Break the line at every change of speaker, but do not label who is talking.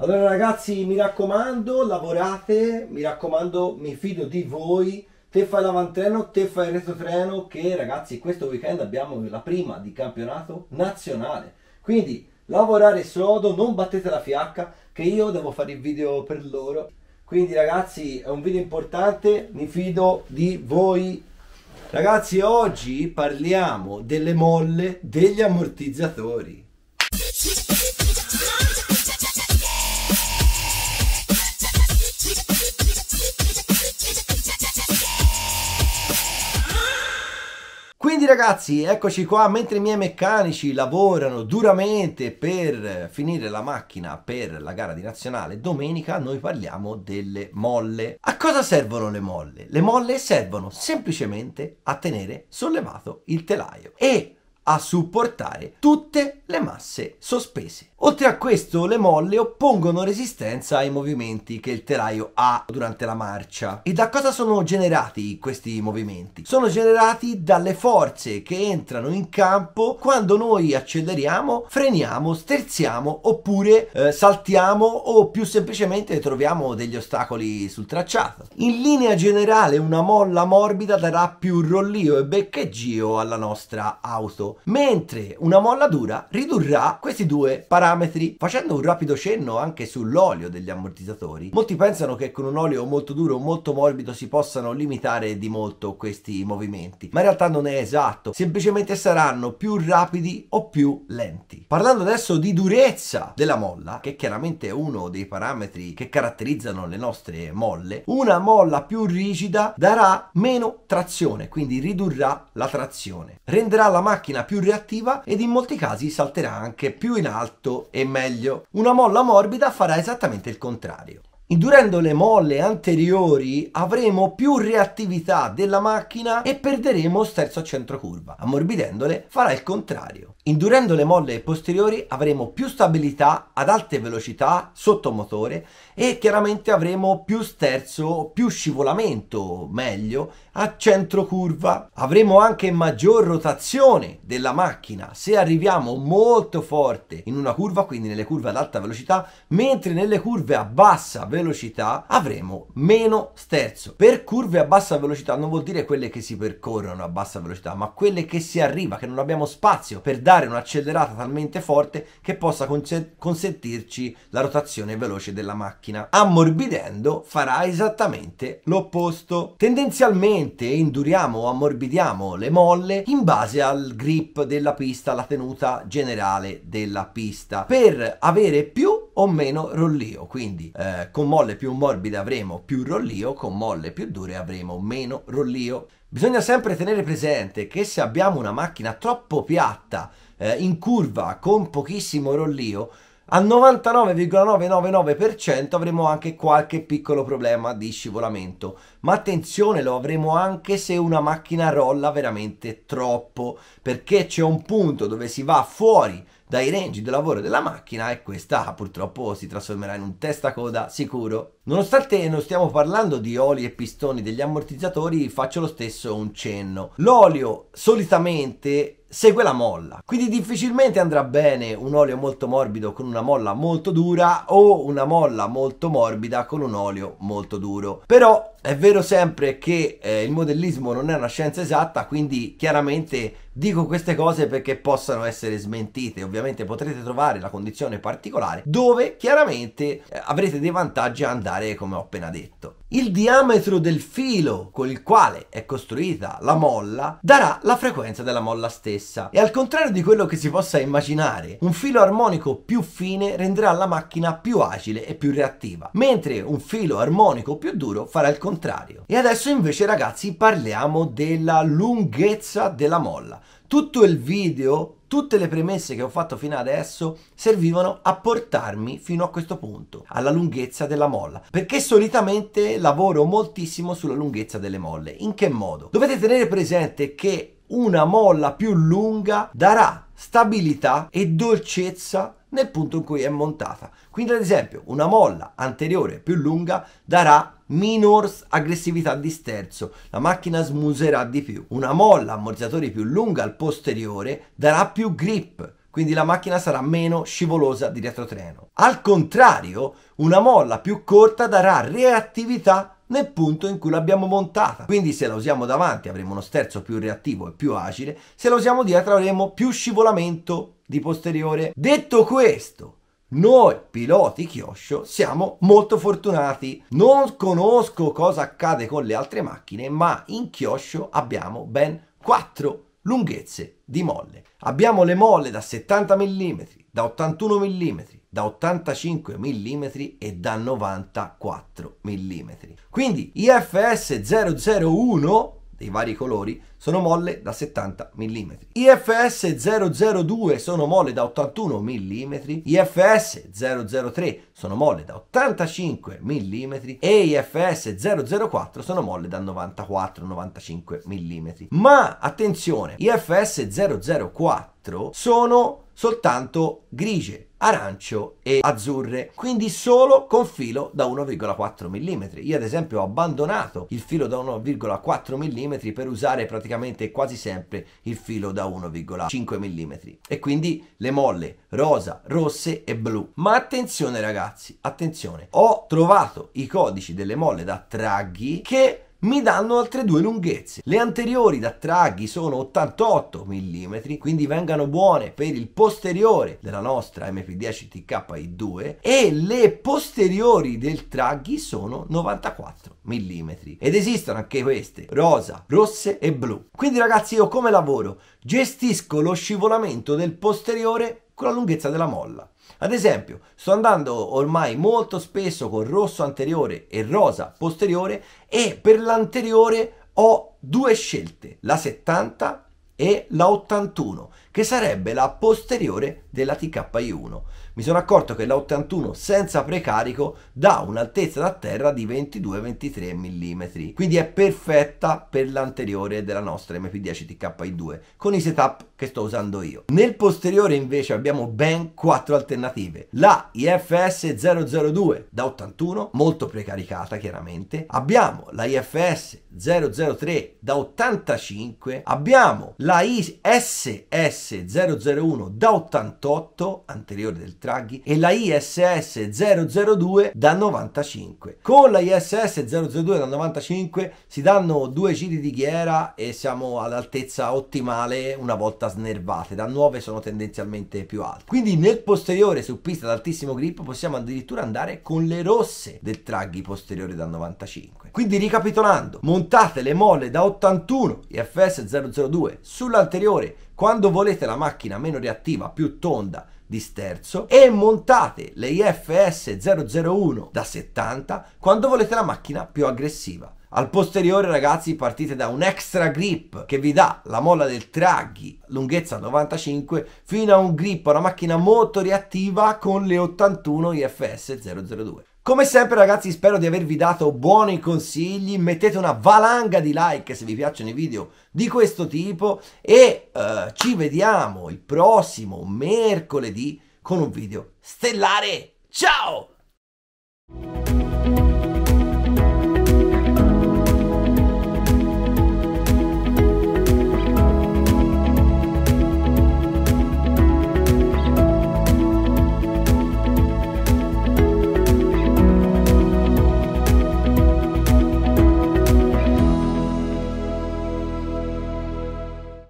Allora ragazzi, mi raccomando, lavorate, mi raccomando, mi fido di voi. Te fai l'avantreno, te fai il retrotreno, che ragazzi questo weekend abbiamo la prima di campionato nazionale. Quindi lavorare sodo, non battete la fiacca, che io devo fare il video per loro. Quindi ragazzi, è un video importante, mi fido di voi. Ragazzi, oggi parliamo delle molle degli ammortizzatori. ragazzi, eccoci qua mentre i miei meccanici lavorano duramente per finire la macchina per la gara di nazionale, domenica noi parliamo delle molle. A cosa servono le molle? Le molle servono semplicemente a tenere sollevato il telaio e a supportare tutte le masse sospese. Oltre a questo le molle oppongono resistenza ai movimenti che il telaio ha durante la marcia. E da cosa sono generati questi movimenti? Sono generati dalle forze che entrano in campo quando noi acceleriamo, freniamo, sterziamo oppure eh, saltiamo o più semplicemente troviamo degli ostacoli sul tracciato. In linea generale una molla morbida darà più rollio e beccheggio alla nostra auto mentre una molla dura ridurrà questi due parametri. Facendo un rapido cenno anche sull'olio degli ammortizzatori, molti pensano che con un olio molto duro o molto morbido si possano limitare di molto questi movimenti, ma in realtà non è esatto, semplicemente saranno più rapidi o più lenti. Parlando adesso di durezza della molla, che chiaramente è uno dei parametri che caratterizzano le nostre molle, una molla più rigida darà meno trazione, quindi ridurrà la trazione, renderà la macchina più reattiva ed in molti casi salterà anche più in alto e meglio. Una molla morbida farà esattamente il contrario. Indurendo le molle anteriori avremo più reattività della macchina e perderemo sterzo a centro curva. Ammorbidendole farà il contrario. Indurendo le molle posteriori avremo più stabilità ad alte velocità sotto motore e chiaramente avremo più sterzo, più scivolamento, meglio, a centro curva. Avremo anche maggior rotazione della macchina se arriviamo molto forte in una curva, quindi nelle curve ad alta velocità, mentre nelle curve a bassa velocità velocità avremo meno sterzo. Per curve a bassa velocità non vuol dire quelle che si percorrono a bassa velocità, ma quelle che si arriva, che non abbiamo spazio per dare un'accelerata talmente forte che possa conse- consentirci la rotazione veloce della macchina. Ammorbidendo farà esattamente l'opposto. Tendenzialmente induriamo o ammorbidiamo le molle in base al grip della pista, la tenuta generale della pista. Per avere più o meno rollio, quindi eh, con molle più morbide avremo più rollio, con molle più dure avremo meno rollio. Bisogna sempre tenere presente che se abbiamo una macchina troppo piatta, eh, in curva, con pochissimo rollio, al 99,999% avremo anche qualche piccolo problema di scivolamento, ma attenzione lo avremo anche se una macchina rolla veramente troppo, perché c'è un punto dove si va fuori dai range di lavoro della macchina e questa purtroppo si trasformerà in un testa coda sicuro Nonostante non stiamo parlando di oli e pistoni degli ammortizzatori, faccio lo stesso un cenno. L'olio solitamente segue la molla. Quindi difficilmente andrà bene un olio molto morbido con una molla molto dura o una molla molto morbida con un olio molto duro. Però è vero sempre che eh, il modellismo non è una scienza esatta, quindi chiaramente dico queste cose perché possano essere smentite. Ovviamente potrete trovare la condizione particolare dove chiaramente eh, avrete dei vantaggi a andare fare come ho appena detto. Il diametro del filo con il quale è costruita la molla darà la frequenza della molla stessa e al contrario di quello che si possa immaginare, un filo armonico più fine renderà la macchina più agile e più reattiva, mentre un filo armonico più duro farà il contrario. E adesso invece ragazzi parliamo della lunghezza della molla. Tutto il video Tutte le premesse che ho fatto fino adesso servivano a portarmi fino a questo punto, alla lunghezza della molla, perché solitamente lavoro moltissimo sulla lunghezza delle molle. In che modo? Dovete tenere presente che una molla più lunga darà stabilità e dolcezza nel punto in cui è montata. Quindi ad esempio una molla anteriore più lunga darà minor aggressività di sterzo, la macchina smuserà di più. Una molla a ammortizzatori più lunga al posteriore darà più grip, quindi la macchina sarà meno scivolosa di retrotreno. Al contrario, una molla più corta darà reattività nel punto in cui l'abbiamo montata. Quindi se la usiamo davanti avremo uno sterzo più reattivo e più agile, se la usiamo dietro avremo più scivolamento di posteriore. Detto questo, noi piloti Chioscio siamo molto fortunati. Non conosco cosa accade con le altre macchine, ma in Chioscio abbiamo ben 4 lunghezze di molle. Abbiamo le molle da 70 mm, da 81 mm, da 85 mm e da 94 mm. Quindi i FS 001 dei vari colori sono molle da 70 mm. I FS 002 sono molle da 81 mm, i FS 003 sono molle da 85 mm e i FS 004 sono molle da 94-95 mm. Ma attenzione, i FS 004 sono soltanto grigie arancio e azzurre, quindi solo con filo da 1,4 mm. Io ad esempio ho abbandonato il filo da 1,4 mm per usare praticamente quasi sempre il filo da 1,5 mm e quindi le molle rosa, rosse e blu. Ma attenzione ragazzi, attenzione, ho trovato i codici delle molle da traghi che mi danno altre due lunghezze. Le anteriori da traghi sono 88 mm, quindi vengano buone per il posteriore della nostra MP10 TKI2 e le posteriori del traghi sono 94 mm. Ed esistono anche queste, rosa, rosse e blu. Quindi ragazzi io come lavoro? Gestisco lo scivolamento del posteriore con la lunghezza della molla. Ad esempio, sto andando ormai molto spesso con rosso anteriore e rosa posteriore e per l'anteriore ho due scelte, la 70 e la 81 che sarebbe la posteriore della TKI-1. Mi sono accorto che la 81 senza precarico dà un'altezza da terra di 22-23 mm, quindi è perfetta per l'anteriore della nostra MP10 TKI-2 con i setup che sto usando io. Nel posteriore invece abbiamo ben quattro alternative. La IFS 002 da 81, molto precaricata chiaramente. Abbiamo la IFS 003 da 85, abbiamo la ISS ISS 001 da 88, anteriore del Traghi, e la ISS-002 da 95. Con la ISS-002 da 95 si danno due giri di ghiera e siamo all'altezza ottimale una volta snervate, da 9 sono tendenzialmente più alte. Quindi nel posteriore su pista ad altissimo grip possiamo addirittura andare con le rosse del Traghi posteriore da 95. 19. Quindi ricapitolando, montate le molle da 81 IFS 002 sull'anteriore quando volete la macchina meno reattiva, più tonda di sterzo e montate le IFS 001 da 70 quando volete la macchina più aggressiva. Al posteriore ragazzi partite da un extra grip che vi dà la molla del traghi lunghezza 95 fino a un grip, una macchina molto reattiva con le 81 IFS 002. Come sempre ragazzi spero di avervi dato buoni consigli, mettete una valanga di like se vi piacciono i video di questo tipo e uh, ci vediamo il prossimo mercoledì con un video stellare. Ciao!